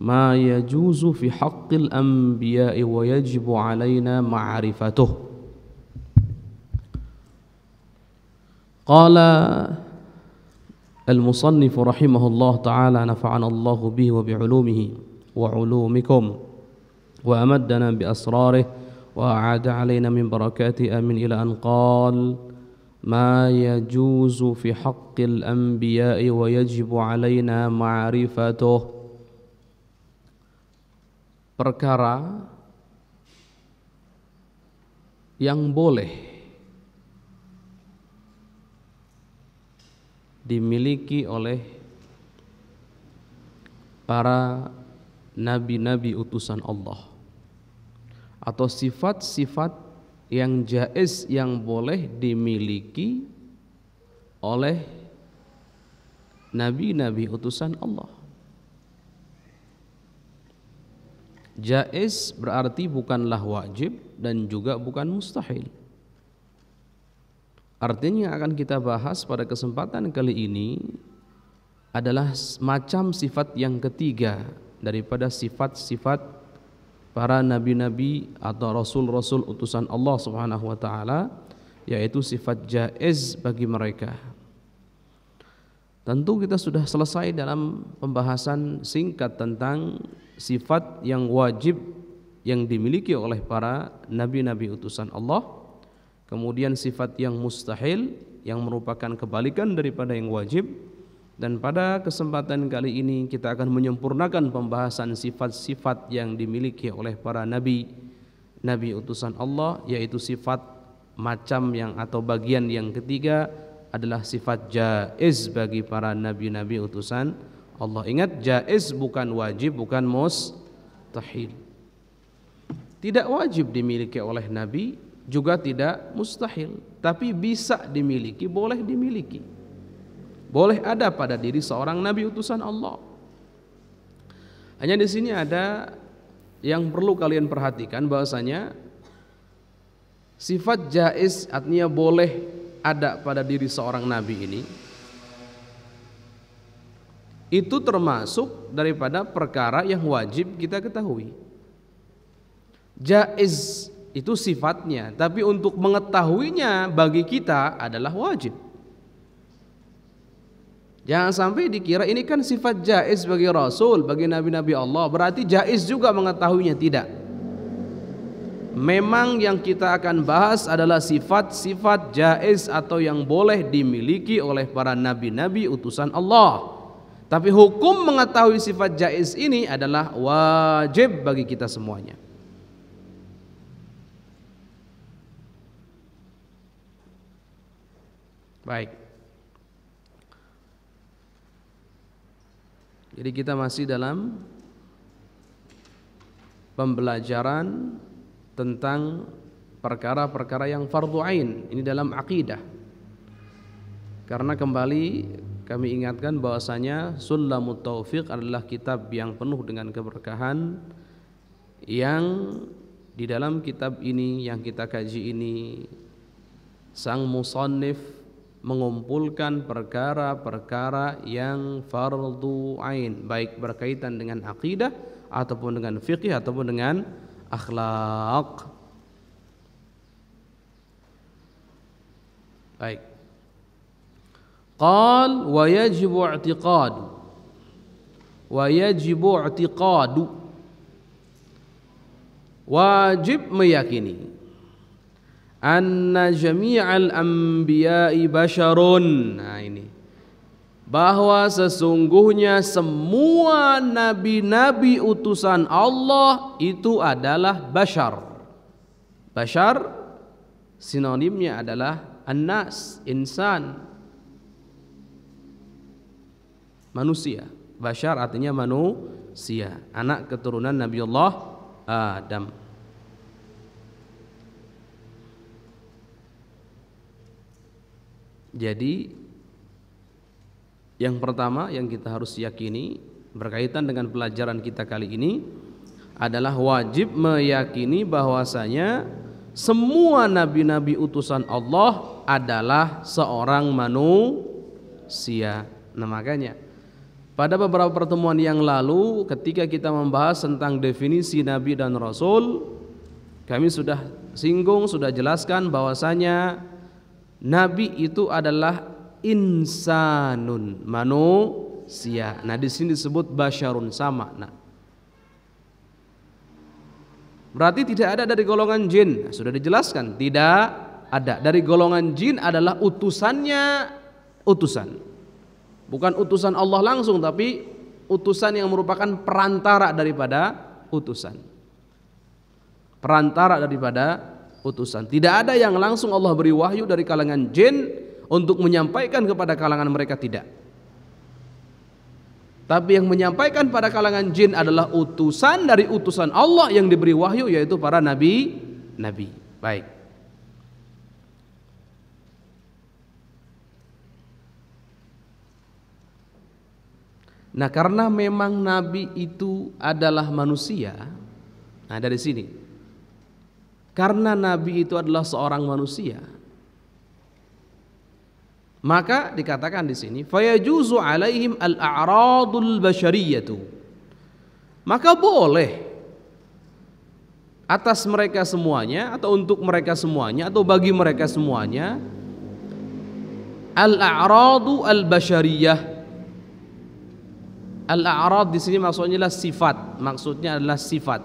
ما يجوز في حق الأنبياء ويجب علينا معرفته قال المصنف رحمه الله تعالى نفعنا الله به وبعلومه وعلومكم وأمدنا بأسراره وأعاد علينا من بركاته أمن إلى أن قال ما يجوز في حق الأنبياء ويجب علينا معرفته perkara yang boleh dimiliki oleh para nabi-nabi utusan Allah atau sifat-sifat yang jais yang boleh dimiliki oleh nabi-nabi utusan Allah Jais berarti bukanlah wajib dan juga bukan mustahil. Artinya yang akan kita bahas pada kesempatan kali ini adalah macam sifat yang ketiga daripada sifat-sifat para nabi-nabi atau rasul-rasul utusan Allah Subhanahu wa taala yaitu sifat jaiz bagi mereka. Tentu kita sudah selesai dalam pembahasan singkat tentang sifat yang wajib yang dimiliki oleh para nabi-nabi utusan Allah kemudian sifat yang mustahil yang merupakan kebalikan daripada yang wajib dan pada kesempatan kali ini kita akan menyempurnakan pembahasan sifat-sifat yang dimiliki oleh para nabi nabi utusan Allah yaitu sifat macam yang atau bagian yang ketiga adalah sifat jaiz bagi para nabi-nabi utusan Allah. Ingat jais bukan wajib, bukan mustahil. Tidak wajib dimiliki oleh Nabi, juga tidak mustahil, tapi bisa dimiliki, boleh dimiliki. Boleh ada pada diri seorang nabi utusan Allah. Hanya di sini ada yang perlu kalian perhatikan bahwasanya sifat jais artinya boleh ada pada diri seorang nabi ini itu termasuk daripada perkara yang wajib kita ketahui. Jaiz itu sifatnya, tapi untuk mengetahuinya bagi kita adalah wajib. Jangan sampai dikira ini kan sifat jaiz bagi Rasul, bagi nabi-nabi Allah, berarti jaiz juga mengetahuinya tidak. Memang yang kita akan bahas adalah sifat-sifat jaiz atau yang boleh dimiliki oleh para nabi-nabi utusan Allah. Tapi hukum mengetahui sifat jais ini adalah wajib bagi kita semuanya. Baik. Jadi kita masih dalam pembelajaran tentang perkara-perkara yang fardu ain. Ini dalam akidah. Karena kembali kami ingatkan bahwasanya Sulamut Taufiq adalah kitab yang penuh dengan keberkahan yang di dalam kitab ini yang kita kaji ini sang musannif mengumpulkan perkara-perkara yang fardu ain baik berkaitan dengan akidah ataupun dengan fikih ataupun dengan akhlak. Baik. Qal wa yajibu i'tiqadu wa yajibu i'tiqadu wajib meyakini anna jami'al anbiya'i nah ini bahwa sesungguhnya semua nabi-nabi utusan Allah itu adalah bashar bashar sinonimnya adalah anas insan manusia. Bashar artinya manusia, anak keturunan Nabi Allah Adam. Jadi yang pertama yang kita harus yakini berkaitan dengan pelajaran kita kali ini adalah wajib meyakini bahwasanya semua nabi-nabi utusan Allah adalah seorang manusia. Nah makanya pada beberapa pertemuan yang lalu ketika kita membahas tentang definisi nabi dan rasul, kami sudah singgung, sudah jelaskan bahwasanya nabi itu adalah insanun, manusia. Nah, di sini disebut basyarun sama. Nah, Berarti tidak ada dari golongan jin. Nah, sudah dijelaskan, tidak ada. Dari golongan jin adalah utusannya utusan. Bukan utusan Allah langsung tapi utusan yang merupakan perantara daripada utusan. Perantara daripada utusan. Tidak ada yang langsung Allah beri wahyu dari kalangan jin untuk menyampaikan kepada kalangan mereka tidak. Tapi yang menyampaikan pada kalangan jin adalah utusan dari utusan Allah yang diberi wahyu yaitu para nabi, nabi. Baik. Nah, karena memang nabi itu adalah manusia, nah dari sini. Karena nabi itu adalah seorang manusia, maka dikatakan di sini fayajuzu alaihim al-a'radul basyariyatu. Maka boleh atas mereka semuanya atau untuk mereka semuanya atau bagi mereka semuanya al-a'radu al-basyariyah Al-a'rad di sini maksudnya adalah sifat, maksudnya adalah sifat.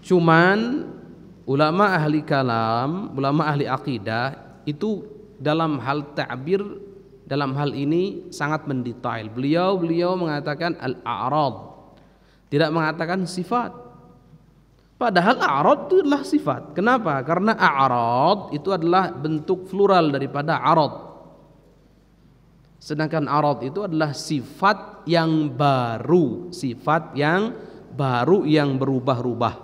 Cuman ulama ahli kalam, ulama ahli akidah itu dalam hal ta'bir dalam hal ini sangat mendetail. Beliau beliau mengatakan al-a'rad. Tidak mengatakan sifat. Padahal a'rad itu adalah sifat. Kenapa? Karena a'rad itu adalah bentuk plural daripada arad Sedangkan arad itu adalah sifat yang baru, sifat yang baru yang berubah-ubah.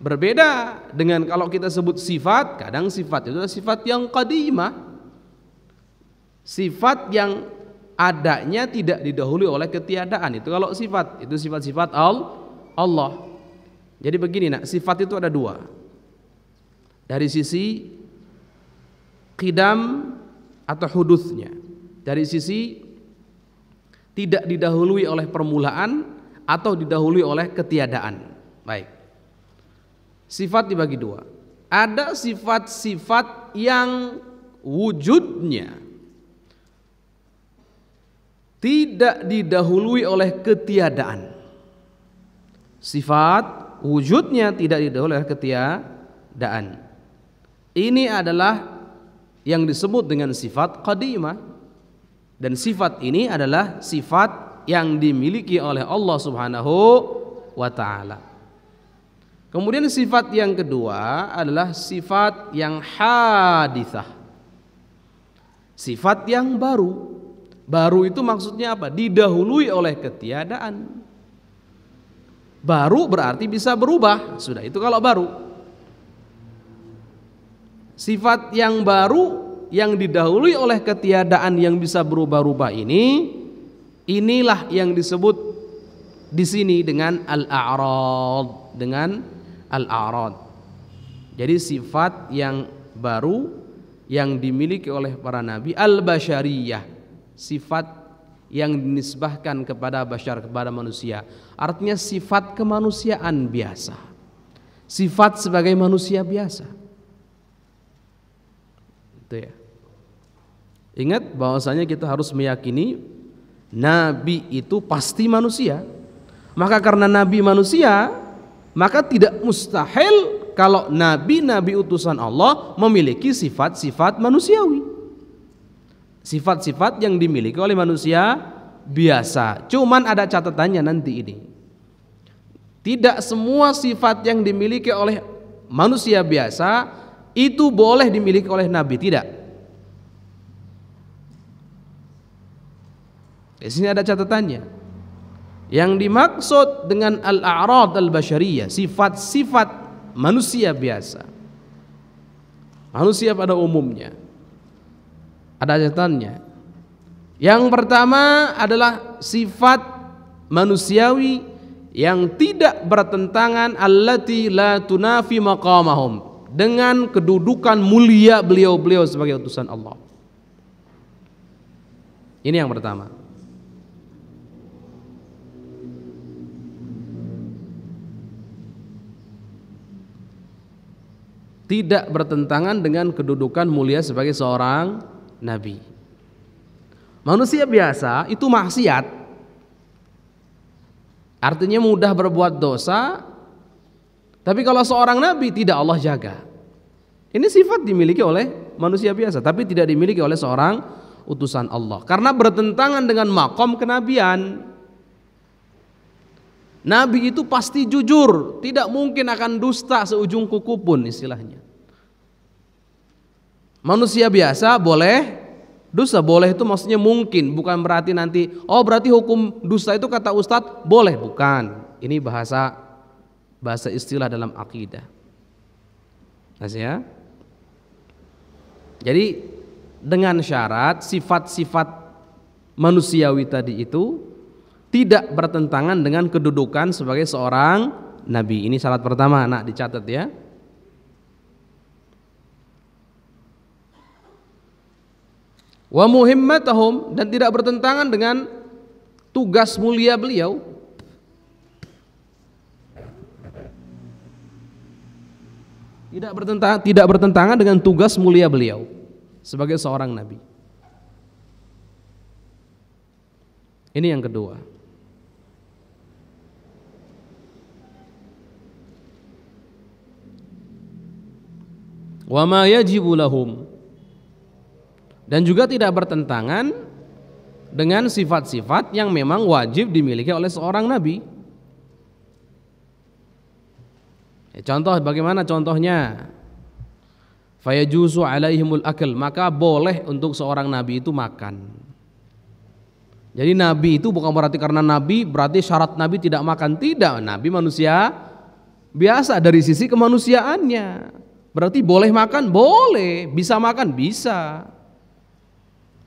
Berbeda dengan kalau kita sebut sifat, kadang sifat itu adalah sifat yang qadimah. Sifat yang adanya tidak didahului oleh ketiadaan. Itu kalau sifat, itu sifat-sifat al Allah. Jadi begini nak, sifat itu ada dua. Dari sisi qidam atau hudusnya dari sisi tidak didahului oleh permulaan atau didahului oleh ketiadaan. Baik. Sifat dibagi dua. Ada sifat-sifat yang wujudnya tidak didahului oleh ketiadaan. Sifat wujudnya tidak didahului oleh ketiadaan. Ini adalah yang disebut dengan sifat qadimah dan sifat ini adalah sifat yang dimiliki oleh Allah Subhanahu wa taala. Kemudian sifat yang kedua adalah sifat yang hadithah. Sifat yang baru. Baru itu maksudnya apa? Didahului oleh ketiadaan. Baru berarti bisa berubah. Sudah itu kalau baru. Sifat yang baru yang didahului oleh ketiadaan yang bisa berubah-ubah ini inilah yang disebut di sini dengan al-a'rad dengan al-a'rad. Jadi sifat yang baru yang dimiliki oleh para nabi al bashariyah sifat yang dinisbahkan kepada bashar kepada manusia artinya sifat kemanusiaan biasa sifat sebagai manusia biasa itu ya. Ingat bahwasanya kita harus meyakini nabi itu pasti manusia. Maka karena nabi manusia, maka tidak mustahil kalau nabi-nabi utusan Allah memiliki sifat-sifat manusiawi. Sifat-sifat yang dimiliki oleh manusia biasa. Cuman ada catatannya nanti ini. Tidak semua sifat yang dimiliki oleh manusia biasa itu boleh dimiliki oleh Nabi, tidak. Di sini ada catatannya. Yang dimaksud dengan al-a'rad al-bashariyah, sifat-sifat manusia biasa. Manusia pada umumnya. Ada catatannya. Yang pertama adalah sifat manusiawi yang tidak bertentangan allati la tunafi maqamahum dengan kedudukan mulia beliau-beliau sebagai utusan Allah. Ini yang pertama. Tidak bertentangan dengan kedudukan mulia sebagai seorang nabi. Manusia biasa itu maksiat. Artinya mudah berbuat dosa. Tapi kalau seorang nabi tidak Allah jaga. Ini sifat dimiliki oleh manusia biasa, tapi tidak dimiliki oleh seorang utusan Allah. Karena bertentangan dengan makom kenabian. Nabi itu pasti jujur, tidak mungkin akan dusta seujung kuku pun istilahnya. Manusia biasa boleh dusta, boleh itu maksudnya mungkin, bukan berarti nanti oh berarti hukum dusta itu kata ustadz boleh, bukan. Ini bahasa bahasa istilah dalam akidah. Masih ya. Jadi dengan syarat sifat-sifat manusiawi tadi itu tidak bertentangan dengan kedudukan sebagai seorang nabi. Ini syarat pertama, nak dicatat ya. Wa muhimmatahum dan tidak bertentangan dengan tugas mulia beliau. Tidak bertentangan, tidak bertentangan dengan tugas mulia beliau sebagai seorang nabi. Ini yang kedua. Wa ma yajibu lahum. Dan juga tidak bertentangan dengan sifat-sifat yang memang wajib dimiliki oleh seorang nabi. Ya, contoh bagaimana contohnya? fayajuzu alaihimul akal maka boleh untuk seorang nabi itu makan jadi nabi itu bukan berarti karena nabi berarti syarat nabi tidak makan tidak nabi manusia biasa dari sisi kemanusiaannya berarti boleh makan boleh bisa makan bisa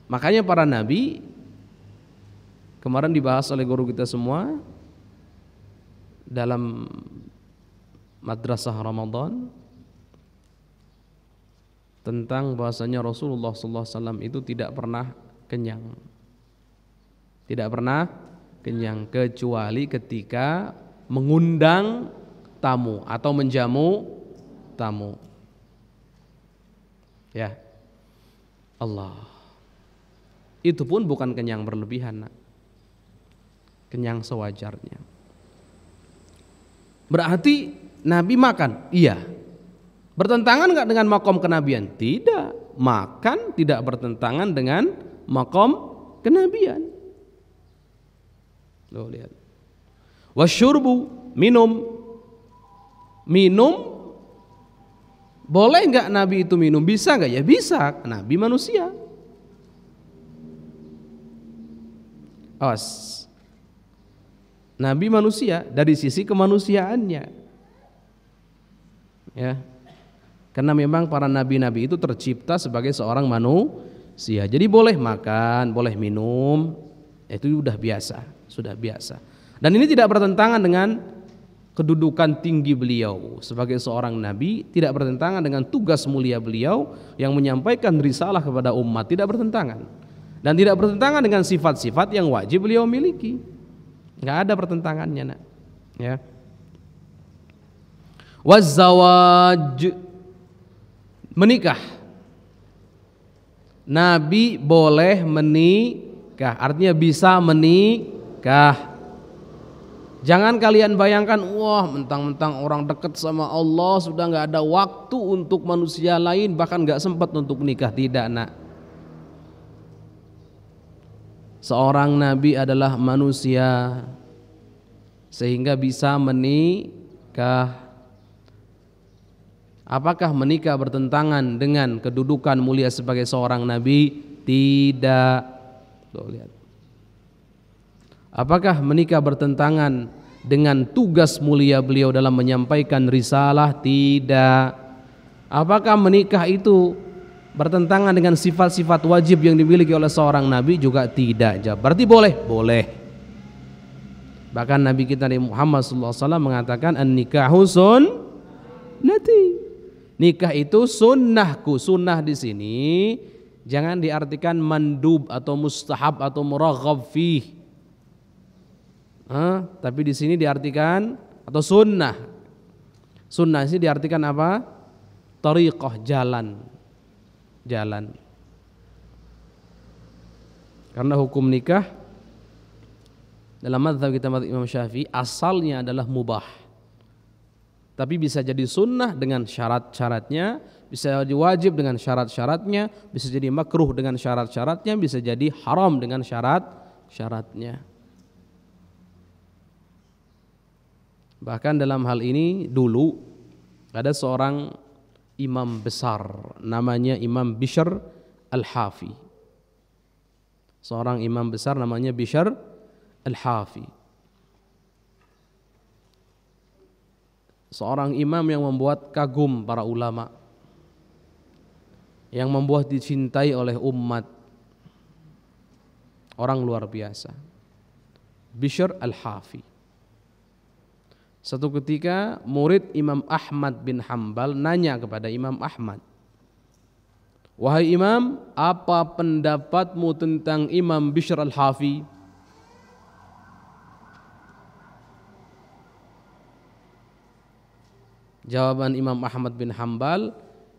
makanya para nabi kemarin dibahas oleh guru kita semua dalam madrasah Ramadan tentang bahasanya Rasulullah SAW itu tidak pernah kenyang. Tidak pernah kenyang kecuali ketika mengundang tamu atau menjamu tamu. Ya. Allah. Itu pun bukan kenyang berlebihan, nak. Kenyang sewajarnya. Berarti Nabi makan, iya. Bertentangan nggak dengan makom kenabian? Tidak. Makan tidak bertentangan dengan makom kenabian. Lo lihat. Wasyurbu minum. Minum boleh nggak Nabi itu minum? Bisa nggak ya? Bisa. Nabi manusia. Awas. Nabi manusia dari sisi kemanusiaannya. Ya. Karena memang para nabi-nabi itu tercipta sebagai seorang manusia. Jadi boleh makan, boleh minum, itu sudah biasa, sudah biasa. Dan ini tidak bertentangan dengan kedudukan tinggi beliau sebagai seorang nabi, tidak bertentangan dengan tugas mulia beliau yang menyampaikan risalah kepada umat, tidak bertentangan. Dan tidak bertentangan dengan sifat-sifat yang wajib beliau miliki. nggak ada pertentangannya, Nak. Ya. Wazawaj menikah. Nabi boleh menikah, artinya bisa menikah. Jangan kalian bayangkan, wah mentang-mentang orang dekat sama Allah sudah nggak ada waktu untuk manusia lain, bahkan nggak sempat untuk menikah Tidak nak. Seorang nabi adalah manusia sehingga bisa menikah. Apakah menikah bertentangan dengan kedudukan mulia sebagai seorang nabi? Tidak. Tuh lihat. Apakah menikah bertentangan dengan tugas mulia beliau dalam menyampaikan risalah? Tidak. Apakah menikah itu bertentangan dengan sifat-sifat wajib yang dimiliki oleh seorang nabi? Juga tidak. Berarti boleh? Boleh. Bahkan Nabi kita Nabi Muhammad SAW mengatakan an nikah husun nati Nikah itu sunnahku. Sunnah di sini jangan diartikan mandub atau mustahab atau muraghab fih. Huh? tapi di sini diartikan atau sunnah. Sunnah sih diartikan apa? Tariqah jalan. Jalan. Karena hukum nikah dalam mazhab kita mazhab Imam Syafi'i asalnya adalah mubah tapi bisa jadi sunnah dengan syarat-syaratnya, bisa jadi wajib dengan syarat-syaratnya, bisa jadi makruh dengan syarat-syaratnya, bisa jadi haram dengan syarat-syaratnya. Bahkan dalam hal ini dulu ada seorang imam besar namanya Imam Bishr Al-Hafi. Seorang imam besar namanya Bishr Al-Hafi. seorang imam yang membuat kagum para ulama yang membuat dicintai oleh umat orang luar biasa Bishr al-Hafi satu ketika murid Imam Ahmad bin Hambal nanya kepada Imam Ahmad Wahai Imam, apa pendapatmu tentang Imam Bishr al-Hafi? Jawaban Imam Ahmad bin Hambal,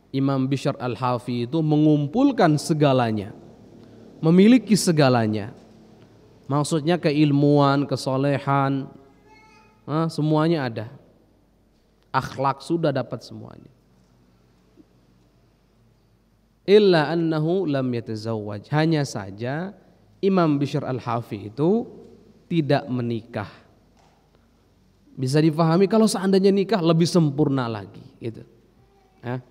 Imam Bishr al-Hafi itu mengumpulkan segalanya. Memiliki segalanya. Maksudnya keilmuan, kesolehan, ah, semuanya ada. Akhlak sudah dapat semuanya. Illa annahu lam yatazawwaj. Hanya saja Imam Bishr al-Hafi itu tidak menikah bisa dipahami kalau seandainya nikah lebih sempurna lagi gitu. Ya.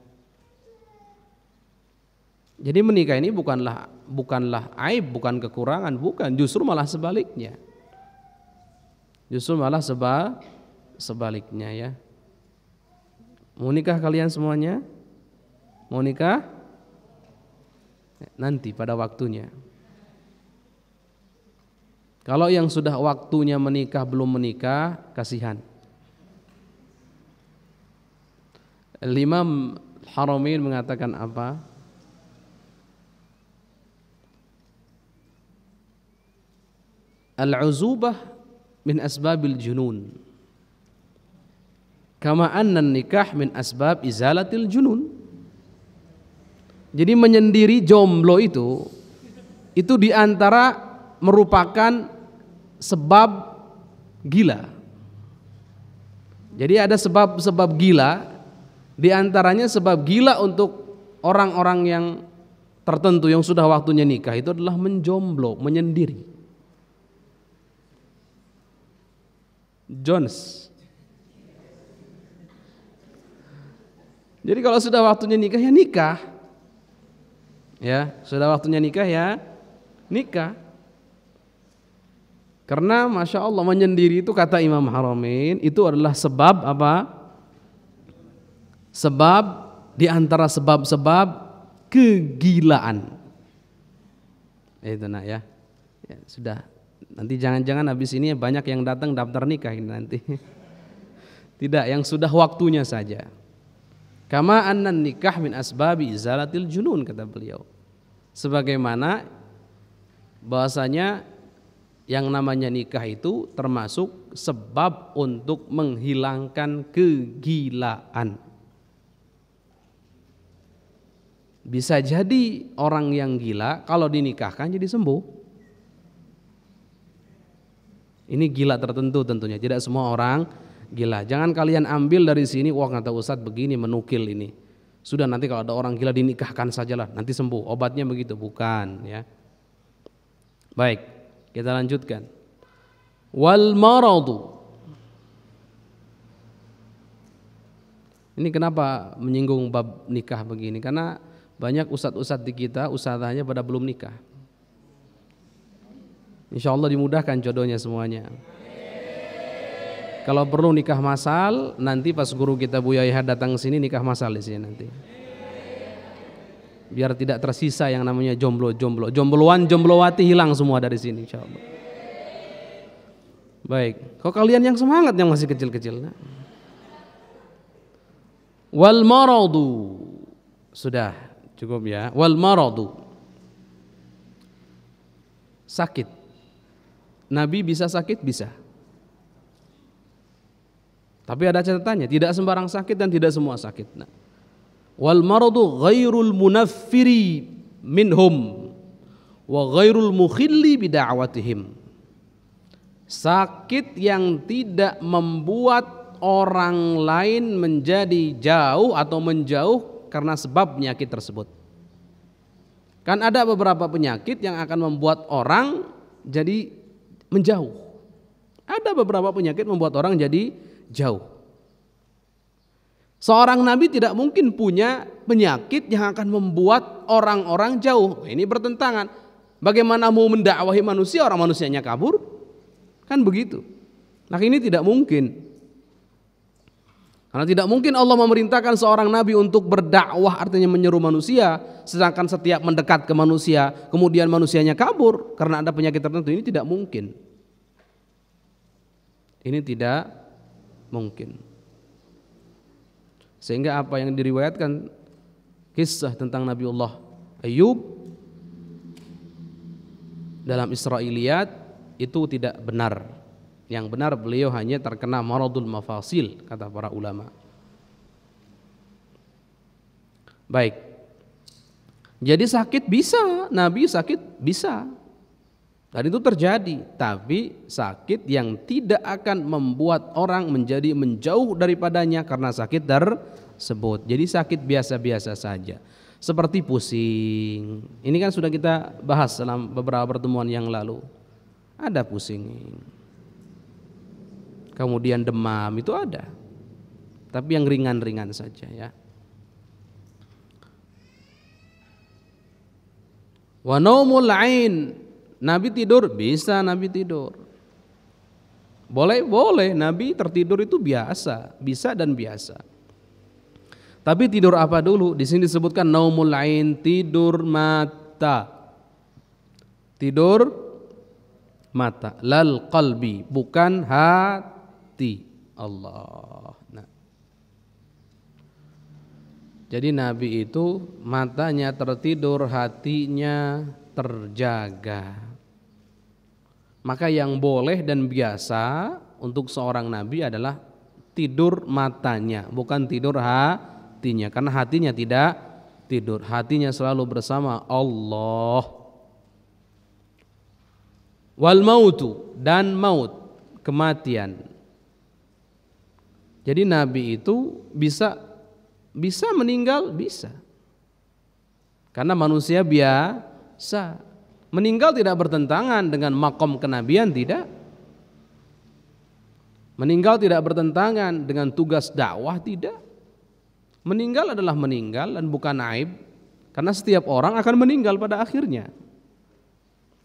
Jadi menikah ini bukanlah bukanlah aib, bukan kekurangan, bukan, justru malah sebaliknya. Justru malah seba sebaliknya ya. Mau nikah kalian semuanya? Mau nikah? Nanti pada waktunya. Kalau yang sudah waktunya menikah belum menikah, kasihan. Imam Haramin mengatakan apa? Al-uzubah min asbabil junun. Kama anna nikah min asbab izalatil junun. Jadi menyendiri jomblo itu itu diantara merupakan sebab gila. Jadi ada sebab-sebab gila di antaranya sebab gila untuk orang-orang yang tertentu yang sudah waktunya nikah itu adalah menjomblo, menyendiri. Jones. Jadi kalau sudah waktunya nikah ya nikah. Ya, sudah waktunya nikah ya nikah. Karena masya Allah menyendiri itu kata Imam Haramain itu adalah sebab apa? Sebab di antara sebab-sebab kegilaan. Eh, itu nak ya. ya sudah nanti jangan-jangan habis ini banyak yang datang daftar nikah ini nanti. Tidak, yang sudah waktunya saja. Kama annan nikah min asbabi izalatil junun kata beliau. Sebagaimana bahasanya yang namanya nikah itu termasuk sebab untuk menghilangkan kegilaan. Bisa jadi orang yang gila kalau dinikahkan jadi sembuh. Ini gila tertentu tentunya, tidak semua orang gila. Jangan kalian ambil dari sini, wah kata Ustadz begini menukil ini. Sudah nanti kalau ada orang gila dinikahkan sajalah, nanti sembuh. Obatnya begitu, bukan ya. Baik, kita lanjutkan. Wal maradu. Ini kenapa menyinggung bab nikah begini? Karena banyak ustadz-ustadz di kita usahanya pada belum nikah. Insya Allah dimudahkan jodohnya semuanya. Kalau perlu nikah masal, nanti pas guru kita Buya Yahya datang ke sini nikah masal di sini nanti. Biar tidak tersisa yang namanya jomblo-jomblo. Jombloan, jomblowati hilang semua dari sini insya Allah. Baik, kok kalian yang semangat yang masih kecil-kecil? Wal maradu sudah Cukup ya. Wal maradu. Sakit. Nabi bisa sakit? Bisa. Tapi ada catatannya, tidak sembarang sakit dan tidak semua sakit. Nah. Wal maradu ghairul munaffiri minhum wa ghairul mukhilli bida'watihim. Sakit yang tidak membuat orang lain menjadi jauh atau menjauh karena sebab penyakit tersebut. Kan ada beberapa penyakit yang akan membuat orang jadi menjauh. Ada beberapa penyakit membuat orang jadi jauh. Seorang nabi tidak mungkin punya penyakit yang akan membuat orang-orang jauh. Nah, ini bertentangan. Bagaimana mau mendakwahi manusia orang manusianya kabur? Kan begitu. Nah ini tidak mungkin. Karena tidak mungkin Allah memerintahkan seorang nabi untuk berdakwah artinya menyeru manusia sedangkan setiap mendekat ke manusia kemudian manusianya kabur karena ada penyakit tertentu ini tidak mungkin. Ini tidak mungkin. Sehingga apa yang diriwayatkan kisah tentang Nabi Allah Ayub dalam Israiliyat itu tidak benar yang benar beliau hanya terkena maradul mafasil kata para ulama. Baik. Jadi sakit bisa, Nabi sakit bisa. Dan itu terjadi, tapi sakit yang tidak akan membuat orang menjadi menjauh daripadanya karena sakit tersebut. Jadi sakit biasa-biasa saja seperti pusing. Ini kan sudah kita bahas dalam beberapa pertemuan yang lalu. Ada pusing kemudian demam itu ada. Tapi yang ringan-ringan saja ya. Wa naumul ain. Nabi tidur bisa Nabi tidur. Boleh, boleh. Nabi tertidur itu biasa, bisa dan biasa. Tapi tidur apa dulu? Di sini disebutkan naumul ain, tidur mata. Tidur mata, lal qalbi, bukan hati mati Allah. Nah. Jadi Nabi itu matanya tertidur, hatinya terjaga. Maka yang boleh dan biasa untuk seorang Nabi adalah tidur matanya, bukan tidur hatinya. Karena hatinya tidak tidur, hatinya selalu bersama Allah. Wal mautu dan maut, kematian. Jadi nabi itu bisa bisa meninggal bisa. Karena manusia biasa. Meninggal tidak bertentangan dengan makom kenabian tidak. Meninggal tidak bertentangan dengan tugas dakwah tidak. Meninggal adalah meninggal dan bukan aib. Karena setiap orang akan meninggal pada akhirnya.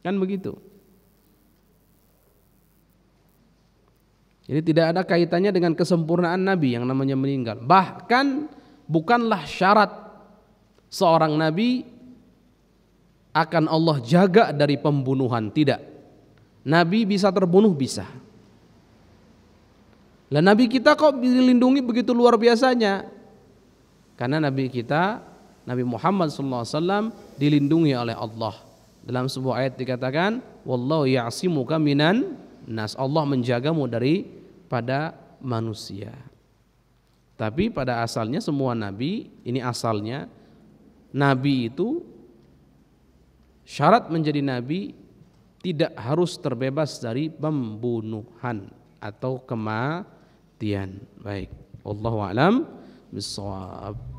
Kan begitu. Jadi tidak ada kaitannya dengan kesempurnaan Nabi yang namanya meninggal. Bahkan bukanlah syarat seorang Nabi akan Allah jaga dari pembunuhan. Tidak. Nabi bisa terbunuh, bisa. Lah Nabi kita kok dilindungi begitu luar biasanya? Karena Nabi kita, Nabi Muhammad SAW dilindungi oleh Allah. Dalam sebuah ayat dikatakan, Wallahu yasimu kaminan nas. Allah menjagamu dari pada manusia. Tapi pada asalnya semua nabi, ini asalnya nabi itu syarat menjadi nabi tidak harus terbebas dari pembunuhan atau kematian. Baik, Allah alam bissawab.